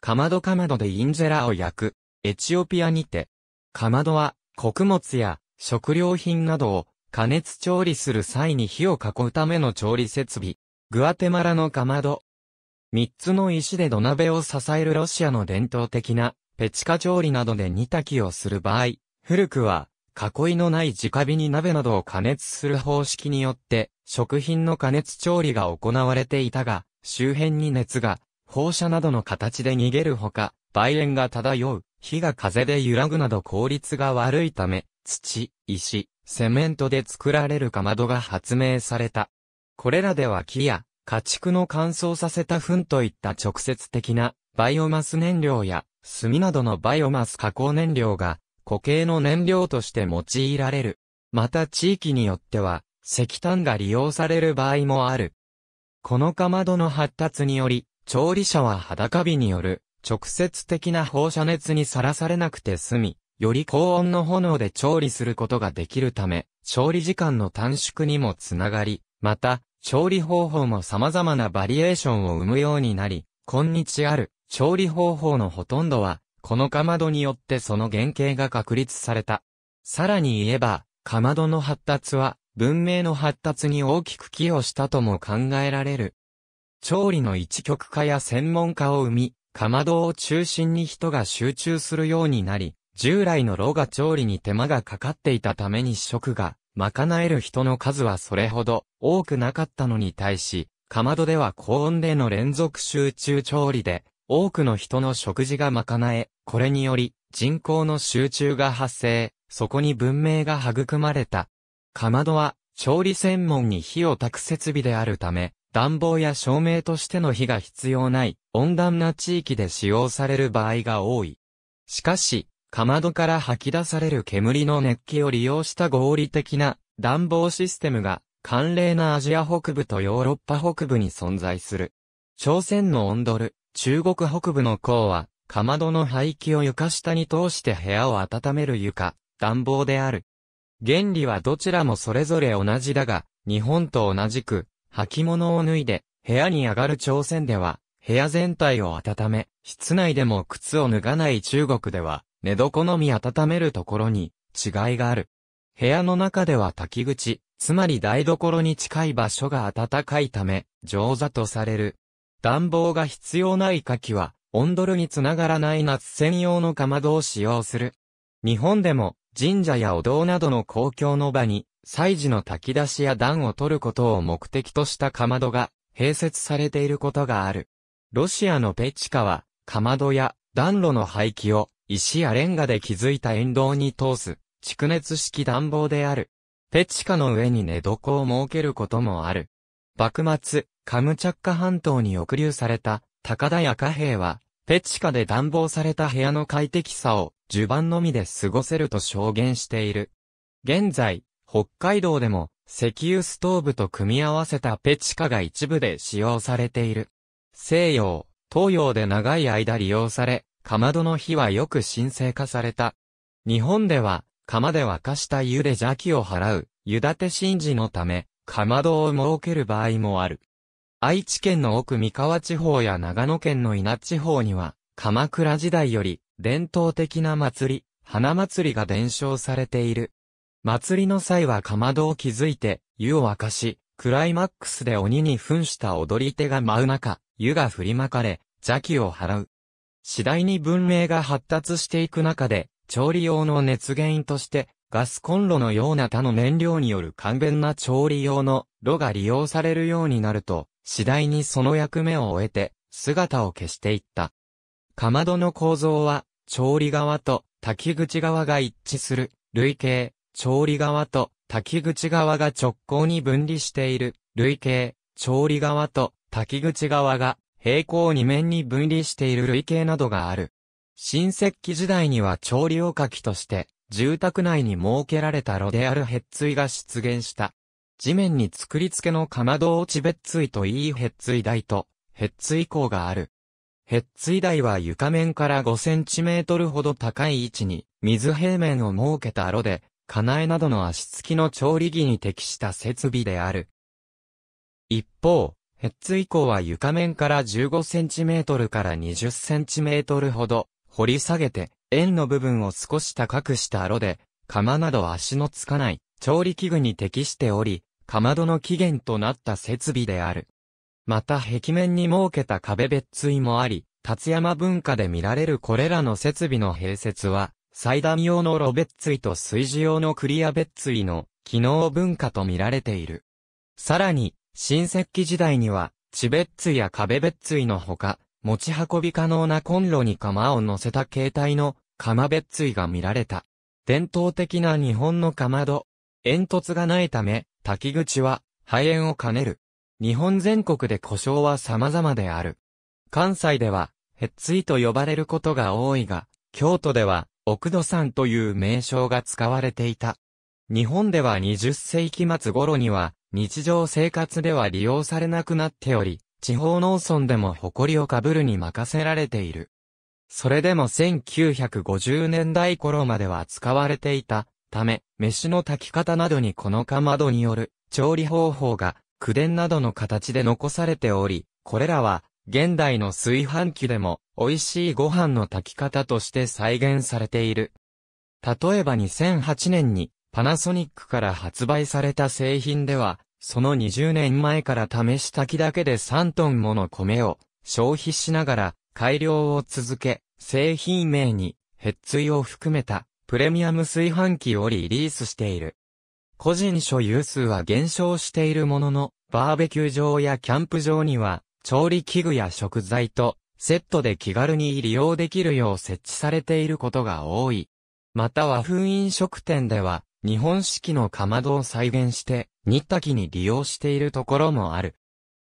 かまどかまどでインジェラを焼く、エチオピアにて、かまどは、穀物や食料品などを加熱調理する際に火を囲うための調理設備、グアテマラのかまど。三つの石で土鍋を支えるロシアの伝統的なペチカ調理などで煮炊きをする場合、古くは囲いのない直火に鍋などを加熱する方式によって食品の加熱調理が行われていたが、周辺に熱が放射などの形で逃げるほか、梅煙が漂う、火が風で揺らぐなど効率が悪いため、土、石、セメントで作られるかまどが発明された。これらでは木や、家畜の乾燥させた糞といった直接的なバイオマス燃料や炭などのバイオマス加工燃料が固形の燃料として用いられる。また地域によっては石炭が利用される場合もある。このかまどの発達により調理者は裸火による直接的な放射熱にさらされなくて済み、より高温の炎で調理することができるため、調理時間の短縮にもつながり、また、調理方法も様々なバリエーションを生むようになり、今日ある調理方法のほとんどは、このかまどによってその原型が確立された。さらに言えば、かまどの発達は、文明の発達に大きく寄与したとも考えられる。調理の一極化や専門化を生み、かまどを中心に人が集中するようになり、従来の炉が調理に手間がかかっていたために食が、賄える人の数はそれほど多くなかったのに対し、かまどでは高温での連続集中調理で、多くの人の食事が賄え、これにより、人口の集中が発生、そこに文明が育まれた。かまどは、調理専門に火を焚く設備であるため、暖房や照明としての火が必要ない温暖な地域で使用される場合が多い。しかし、かまどから吐き出される煙の熱気を利用した合理的な暖房システムが寒冷なアジア北部とヨーロッパ北部に存在する。朝鮮のオンドル、中国北部の項は、かまどの排気を床下に通して部屋を温める床、暖房である。原理はどちらもそれぞれ同じだが、日本と同じく、履物を脱いで、部屋に上がる朝鮮では、部屋全体を温め、室内でも靴を脱がない中国では、寝床のみ温めるところに違いがある。部屋の中では滝口、つまり台所に近い場所が暖かいため、上座とされる。暖房が必要ない柿季は、温ドルにつながらない夏専用のかまどを使用する。日本でも、神社やお堂などの公共の場に、祭事の炊き出しや暖を取ることを目的としたかまどが併設されていることがある。ロシアのペチカは、かまどや暖炉の廃棄を石やレンガで築いた沿道に通す、蓄熱式暖房である。ペチカの上に寝床を設けることもある。幕末、カムチャッカ半島に抑留された高田屋貨幣は、ペチカで暖房された部屋の快適さを、襦袢のみで過ごせると証言している。現在、北海道でも石油ストーブと組み合わせたペチカが一部で使用されている。西洋、東洋で長い間利用され、かまどの火はよく神聖化された。日本では、釜で沸かした湯で邪気を払う、湯立て神事のため、かまどを設ける場合もある。愛知県の奥三河地方や長野県の稲地方には、鎌倉時代より伝統的な祭り、花祭りが伝承されている。祭りの際はかまどを築いて、湯を沸かし、クライマックスで鬼に扮した踊り手が舞う中、湯が振りまかれ、邪気を払う。次第に文明が発達していく中で、調理用の熱源として、ガスコンロのような他の燃料による簡便な調理用の炉が利用されるようになると、次第にその役目を終えて、姿を消していった。かまどの構造は、調理側と滝き口側が一致する、類型、調理側と滝口側が直行に分離している、類型、調理側と滝口側が平行二面に分離している類型などがある。新石器時代には調理をかきとして、住宅内に設けられた炉であるヘッツイが出現した。地面に作り付けのかまど落ち別椎といいヘッツイ台と、ヘッツイ港がある。ヘッツイ台は床面から5センチメートルほど高い位置に、水平面を設けた炉で、かなえなどの足付きの調理器に適した設備である。一方、ヘッツ以降は床面から15センチメートルから20センチメートルほど掘り下げて、円の部分を少し高くした炉で、釜など足のつかない調理器具に適しており、かまどの起源となった設備である。また壁面に設けた壁別椎もあり、達山文化で見られるこれらの設備の併設は、祭壇用のッ別椎と炊事用のクリア別椎の機能文化と見られている。さらに、新石器時代には、地別椎や壁別椎のほか、持ち運び可能なコンロに釜を乗せた形態の釜別椎が見られた。伝統的な日本のかまど、煙突がないため、滝口は肺炎を兼ねる。日本全国で故障は様々である。関西では、ヘッツイと呼ばれることが多いが、京都では、奥戸山という名称が使われていた。日本では20世紀末頃には、日常生活では利用されなくなっており、地方農村でも誇りをかぶるに任せられている。それでも1950年代頃までは使われていたため、飯の炊き方などにこのかまどによる調理方法が、口伝などの形で残されており、これらは現代の炊飯器でも美味しいご飯の炊き方として再現されている。例えば2008年にパナソニックから発売された製品では、その20年前から試し炊きだけで3トンもの米を消費しながら改良を続け、製品名に、ヘッツイを含めたプレミアム炊飯器をリリースしている。個人所有数は減少しているものの、バーベキュー場やキャンプ場には調理器具や食材とセットで気軽に利用できるよう設置されていることが多い。また和風飲食店では日本式のかまどを再現して煮炊きに利用しているところもある。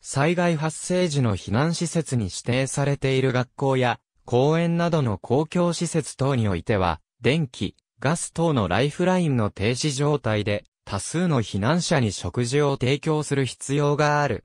災害発生時の避難施設に指定されている学校や公園などの公共施設等においては、電気、ガス等のライフラインの停止状態で多数の避難者に食事を提供する必要がある。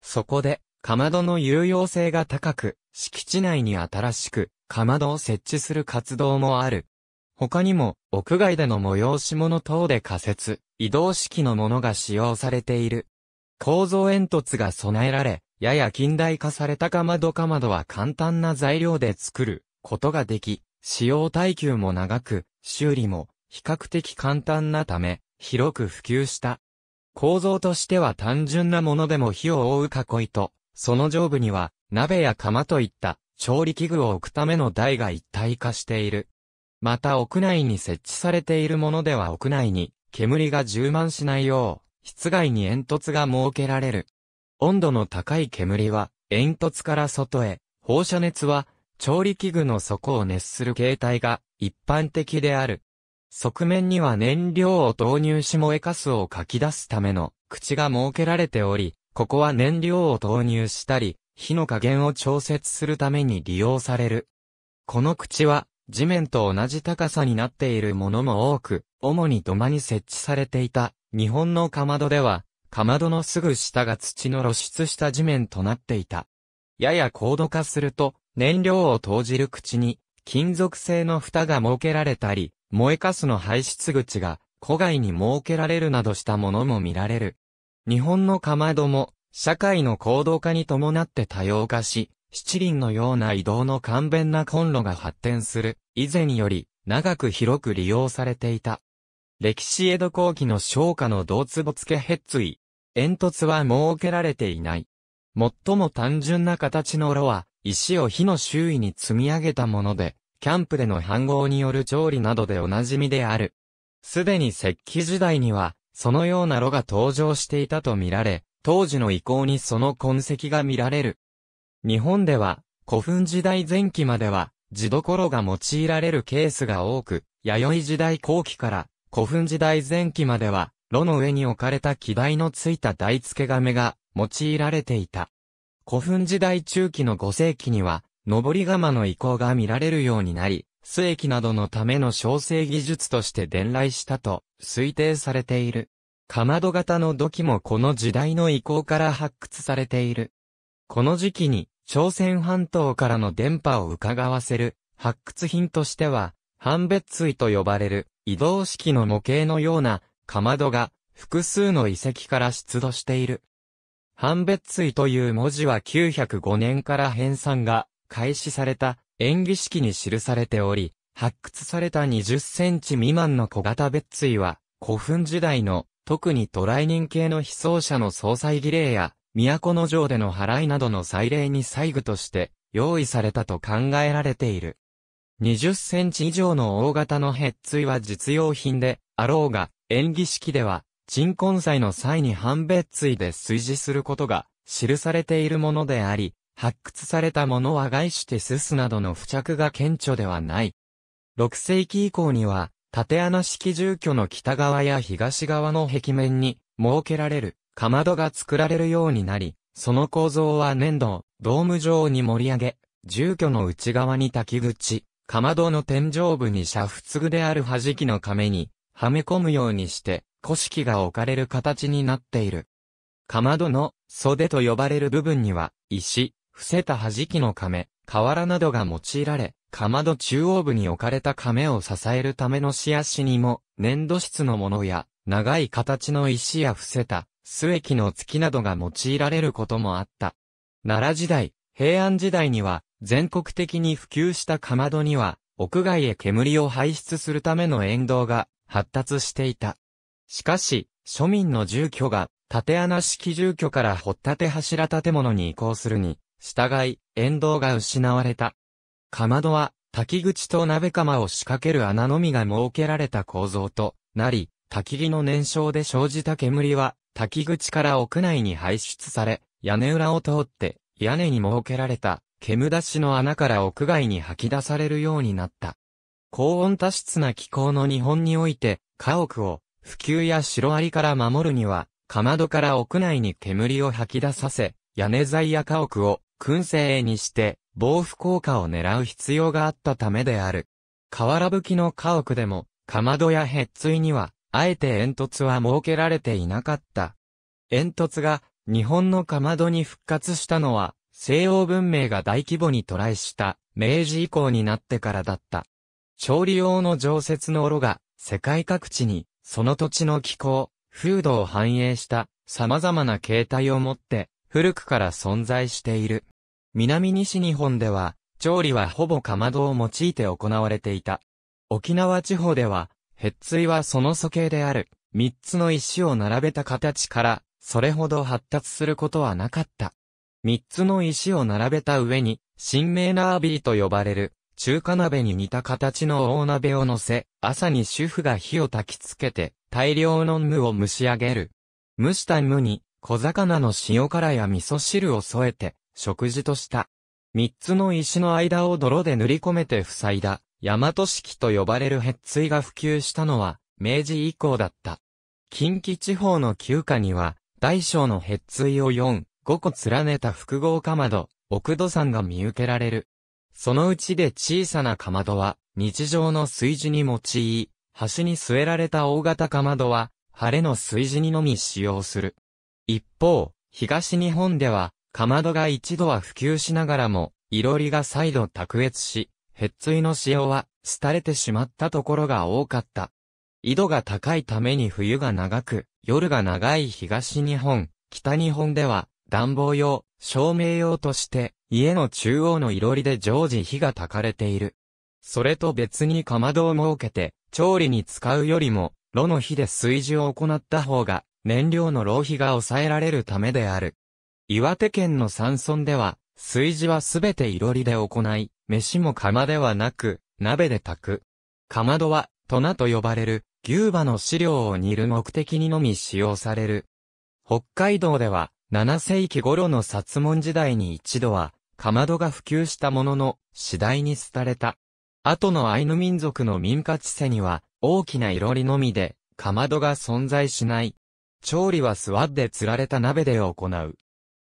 そこで、かまどの有用性が高く、敷地内に新しく、かまどを設置する活動もある。他にも、屋外での催し物等で仮設、移動式のものが使用されている。構造煙突が備えられ、やや近代化されたかまどかまどは簡単な材料で作ることができ、使用耐久も長く、修理も比較的簡単なため、広く普及した。構造としては単純なものでも火を覆う囲いと、その上部には、鍋や釜といった調理器具を置くための台が一体化している。また屋内に設置されているものでは屋内に煙が充満しないよう、室外に煙突が設けられる。温度の高い煙は煙突から外へ、放射熱は調理器具の底を熱する形態が一般的である。側面には燃料を投入し燃えカスをかき出すための口が設けられており、ここは燃料を投入したり、火の加減を調節するために利用される。この口は、地面と同じ高さになっているものも多く、主に土間に設置されていた、日本のかまどでは、かまどのすぐ下が土の露出した地面となっていた。やや高度化すると、燃料を投じる口に、金属製の蓋が設けられたり、燃えかすの排出口が、戸外に設けられるなどしたものも見られる。日本のかまども、社会の行動化に伴って多様化し、七輪のような移動の簡便なコンロが発展する、以前より、長く広く利用されていた。歴史江戸後期の商家の銅壺付けヘッツイ、煙突は設けられていない。最も単純な形の炉は、石を火の周囲に積み上げたもので、キャンプでの飯合による調理などでおなじみである。すでに石器時代には、そのような炉が登場していたとみられ、当時の遺構にその痕跡が見られる。日本では、古墳時代前期までは、地所が用いられるケースが多く、弥生時代後期から古墳時代前期までは、炉の上に置かれた木台のついた台付け亀が用いられていた。古墳時代中期の5世紀には、登り釜の遺構が見られるようになり、水液などのための調整技術として伝来したと推定されている。かまど型の土器もこの時代の移行から発掘されている。この時期に朝鮮半島からの電波を伺わせる発掘品としては、半別水と呼ばれる移動式の模型のようなかまどが複数の遺跡から出土している。半別水という文字は905年から編纂が開始された演技式に記されており、発掘された20センチ未満の小型別椎は、古墳時代の、特に渡来人系の被葬者の葬祭儀礼や、都の城での払いなどの祭礼に祭具として、用意されたと考えられている。20センチ以上の大型のヘッツイは実用品で、あろうが、演技式では、鎮魂祭の際に半別椎で炊事することが、記されているものであり、発掘されたものは外してすすなどの付着が顕著ではない。6世紀以降には、縦穴式住居の北側や東側の壁面に設けられるかまどが作られるようになり、その構造は粘土をドーム状に盛り上げ、住居の内側に滝口、かまどの天井部に煮沸具である弾きの亀にはめ込むようにして、古式が置かれる形になっている。かまどの袖と呼ばれる部分には、石、伏せた弾きの亀、瓦などが用いられ、かまど中央部に置かれた亀を支えるための仕足にも、粘土質のものや、長い形の石や伏せた、末木の月などが用いられることもあった。奈良時代、平安時代には、全国的に普及したかまどには、屋外へ煙を排出するための沿道が発達していた。しかし、庶民の住居が、縦穴式住居から掘立柱建物に移行するに、従い、沿道が失われた。かまどは、滝口と鍋釜を仕掛ける穴のみが設けられた構造となり、焚木の燃焼で生じた煙は、滝口から屋内に排出され、屋根裏を通って、屋根に設けられた、煙出しの穴から屋外に吐き出されるようになった。高温多湿な気候の日本において、家屋を、普及やシロアリから守るには、かまどから屋内に煙を吐き出させ、屋根材や家屋を燻製にして防腐効果を狙う必要があったためである。瓦葺きの家屋でも、かまどやへっついには、あえて煙突は設けられていなかった。煙突が日本のかまどに復活したのは、西欧文明が大規模に渡来した明治以降になってからだった。調理用の常設の炉が世界各地にその土地の気候、風土を反映した様々な形態を持って古くから存在している。南西日本では、調理はほぼかまどを用いて行われていた。沖縄地方では、ツイはその素形である、三つの石を並べた形から、それほど発達することはなかった。三つの石を並べた上に、新名なアビリと呼ばれる、中華鍋に似た形の大鍋を乗せ、朝に主婦が火を焚きつけて、大量の無を蒸し上げる。蒸した無に、小魚の塩辛や味噌汁を添えて、食事とした。三つの石の間を泥で塗り込めて塞いだ、大和式と呼ばれるヘッツイが普及したのは、明治以降だった。近畿地方の旧家には、大小のヘッツイを4、5個連ねた複合かまど、奥戸山が見受けられる。そのうちで小さなかまどは、日常の炊事に用い、端に据えられた大型かまどは、晴れの炊事にのみ使用する。一方、東日本では、かまどが一度は普及しながらも、いろりが再度卓越し、へっついの使用は、廃れてしまったところが多かった。緯度が高いために冬が長く、夜が長い東日本、北日本では、暖房用、照明用として、家の中央のいろりで常時火が焚かれている。それと別にかまどを設けて、調理に使うよりも、炉の火で炊事を行った方が、燃料の浪費が抑えられるためである。岩手県の山村では、炊事はすべていろりで行い、飯も釜ではなく、鍋で炊く。かまどは、トナと呼ばれる、牛馬の飼料を煮る目的にのみ使用される。北海道では、7世紀頃の薩門時代に一度は、かまどが普及したものの、次第に廃れた。後のアイヌ民族の民家地世には、大きないろりのみで、かまどが存在しない。調理は座って釣られた鍋で行う。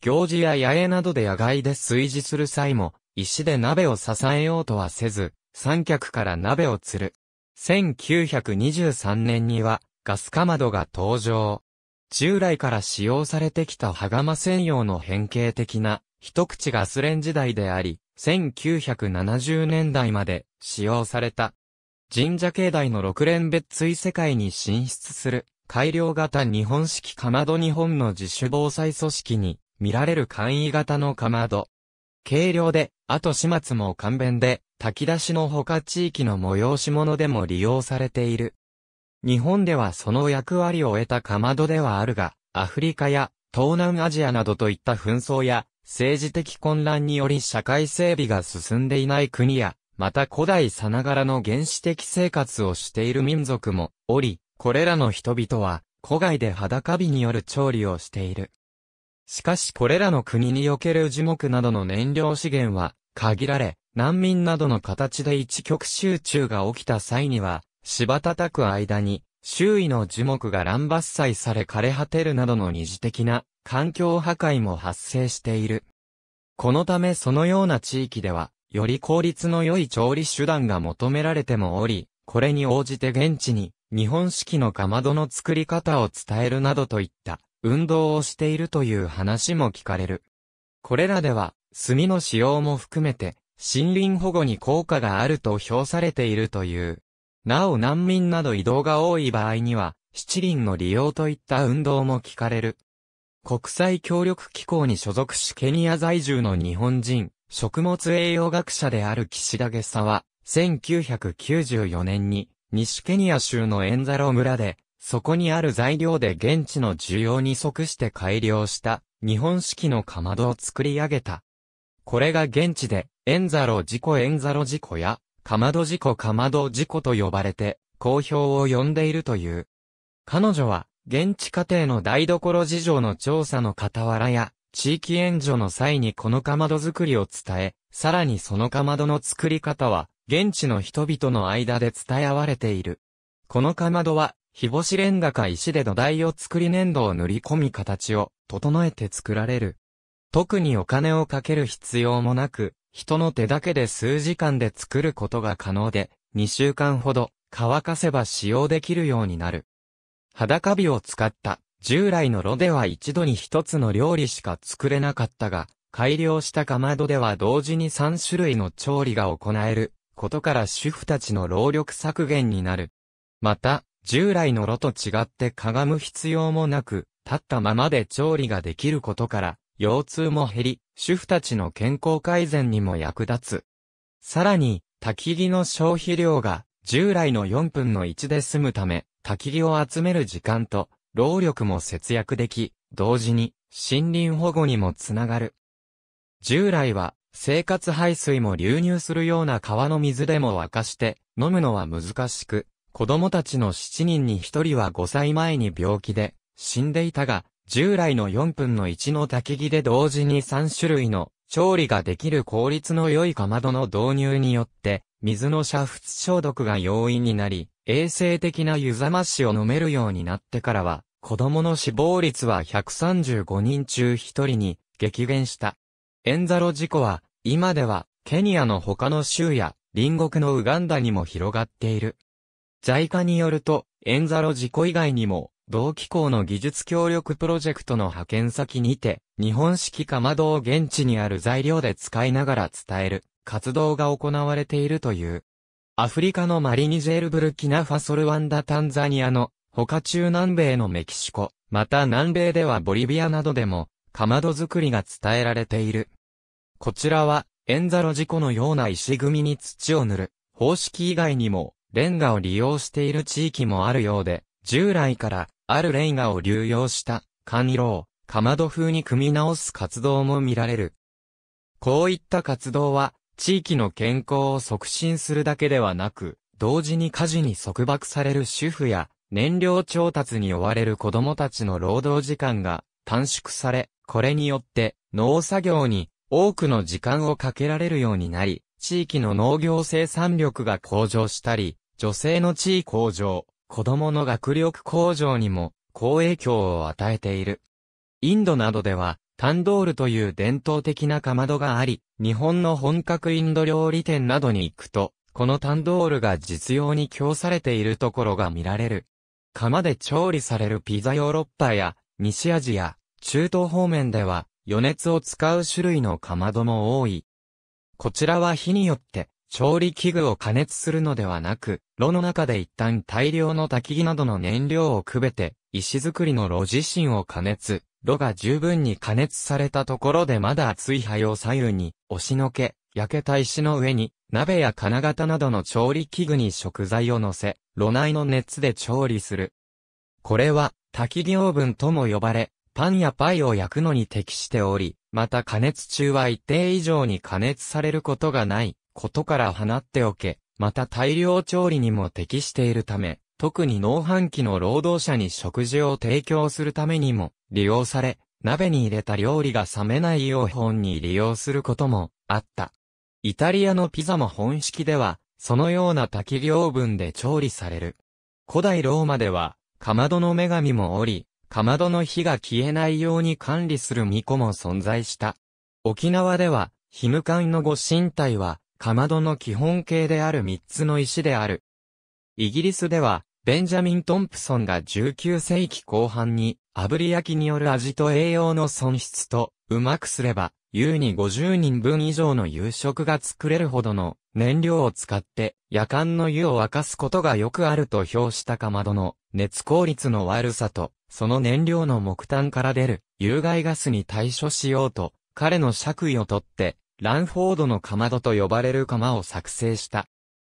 行事や野営などで野外で炊事する際も、石で鍋を支えようとはせず、三脚から鍋を釣る。1923年には、ガスかまどが登場。従来から使用されてきた羽釜専用の変形的な一口ガスレン時代であり、1970年代まで使用された。神社境内の六連別追世界に進出する改良型日本式かまど日本の自主防災組織に見られる簡易型のかまど。軽量で、後始末も簡便で、炊き出しの他地域の催し物でも利用されている。日本ではその役割を得たかまどではあるが、アフリカや東南アジアなどといった紛争や政治的混乱により社会整備が進んでいない国や、また古代さながらの原始的生活をしている民族もおり、これらの人々は、古外で裸火による調理をしている。しかしこれらの国における樹木などの燃料資源は、限られ、難民などの形で一極集中が起きた際には、芝叩く間に、周囲の樹木が乱伐採され枯れ果てるなどの二次的な環境破壊も発生している。このためそのような地域では、より効率の良い調理手段が求められてもおり、これに応じて現地に日本式のかまどの作り方を伝えるなどといった運動をしているという話も聞かれる。これらでは、炭の使用も含めて、森林保護に効果があると評されているという。なお難民など移動が多い場合には、七輪の利用といった運動も聞かれる。国際協力機構に所属しケニア在住の日本人、食物栄養学者である岸田下佐は、1994年に西ケニア州のエンザロ村で、そこにある材料で現地の需要に即して改良した日本式のかまどを作り上げた。これが現地でエンザロ事故エンザロ事故やかまど事故かまど事故と呼ばれて好評を呼んでいるという。彼女は現地家庭の台所事情の調査の傍らや地域援助の際にこのかまど作りを伝え、さらにそのかまどの作り方は現地の人々の間で伝え合われている。このかまどは、日干しレンガか石で土台を作り粘土を塗り込み形を整えて作られる。特にお金をかける必要もなく、人の手だけで数時間で作ることが可能で、2週間ほど乾かせば使用できるようになる。裸火を使った従来の炉では一度に一つの料理しか作れなかったが、改良したかまどでは同時に3種類の調理が行えることから主婦たちの労力削減になる。また、従来の炉と違ってかがむ必要もなく、立ったままで調理ができることから、腰痛も減り、主婦たちの健康改善にも役立つ。さらに、焚き木の消費量が、従来の4分の1で済むため、焚き木を集める時間と、労力も節約でき、同時に、森林保護にもつながる。従来は、生活排水も流入するような川の水でも沸かして飲むのは難しく、子供たちの7人に1人は5歳前に病気で死んでいたが、従来の4分の1の焚き木で同時に3種類の調理ができる効率の良いかまどの導入によって、水の煮沸消毒が容易になり、衛生的な湯ざましを飲めるようになってからは、子供の死亡率は135人中1人に激減した。エンザロ事故は、今では、ケニアの他の州や、隣国のウガンダにも広がっている。在家によると、エンザロ事故以外にも、同機構の技術協力プロジェクトの派遣先にて、日本式かまどを現地にある材料で使いながら伝える、活動が行われているという。アフリカのマリニジェールブルキナファソルワンダタンザニアの、他中南米のメキシコ、また南米ではボリビアなどでも、かまど作りが伝えられている。こちらは、エンザロ事故のような石組みに土を塗る、方式以外にも、レンガを利用している地域もあるようで、従来から、あるレンガを流用した、管理を、かまど風に組み直す活動も見られる。こういった活動は、地域の健康を促進するだけではなく、同時に家事に束縛される主婦や、燃料調達に追われる子供たちの労働時間が短縮され、これによって農作業に多くの時間をかけられるようになり、地域の農業生産力が向上したり、女性の地位向上、子供の学力向上にも好影響を与えている。インドなどでは、タンドールという伝統的なかまどがあり、日本の本格インド料理店などに行くと、このタンドールが実用に供されているところが見られる。釜で調理されるピザヨーロッパや、西アジア、中東方面では、余熱を使う種類のかまども多い。こちらは火によって調理器具を加熱するのではなく、炉の中で一旦大量の焚き木などの燃料をくべて、石造りの炉自身を加熱、炉が十分に加熱されたところでまだ熱い灰を左右に押しのけ、焼けた石の上に、鍋や金型などの調理器具に食材を乗せ、炉内の熱で調理する。これは、焚き木オーブンとも呼ばれ、パンやパイを焼くのに適しており、また加熱中は一定以上に加熱されることがないことから放っておけ、また大量調理にも適しているため、特に農飯期の労働者に食事を提供するためにも利用され、鍋に入れた料理が冷めないよう本に利用することもあった。イタリアのピザも本式では、そのような多気量分で調理される。古代ローマでは、かまどの女神もおり、かまどの火が消えないように管理する巫女も存在した。沖縄では、ヒムカンの御神体は、かまどの基本形である三つの石である。イギリスでは、ベンジャミン・トンプソンが19世紀後半に、炙り焼きによる味と栄養の損失と、うまくすれば、優に50人分以上の夕食が作れるほどの燃料を使って、夜間の湯を沸かすことがよくあると評したかまどの熱効率の悪さと、その燃料の木炭から出る有害ガスに対処しようと、彼の爵位を取って、ランフォードのかまどと呼ばれる釜を作成した。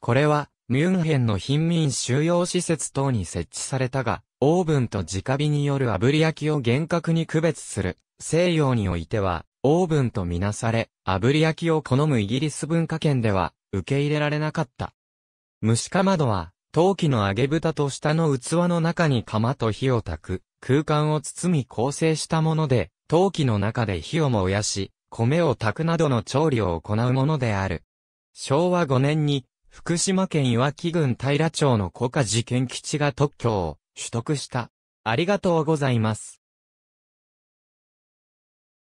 これは、ミュンヘンの貧民収容施設等に設置されたが、オーブンと直火による炙り焼きを厳格に区別する、西洋においては、オーブンとみなされ、炙り焼きを好むイギリス文化圏では、受け入れられなかった。蒸しかまどは、陶器の揚げ蓋と下の器の中に釜と火を焚く、空間を包み構成したもので、陶器の中で火を燃やし、米を炊くなどの調理を行うものである。昭和5年に、福島県岩木郡平町の古家事件基地が特許を取得した。ありがとうございます。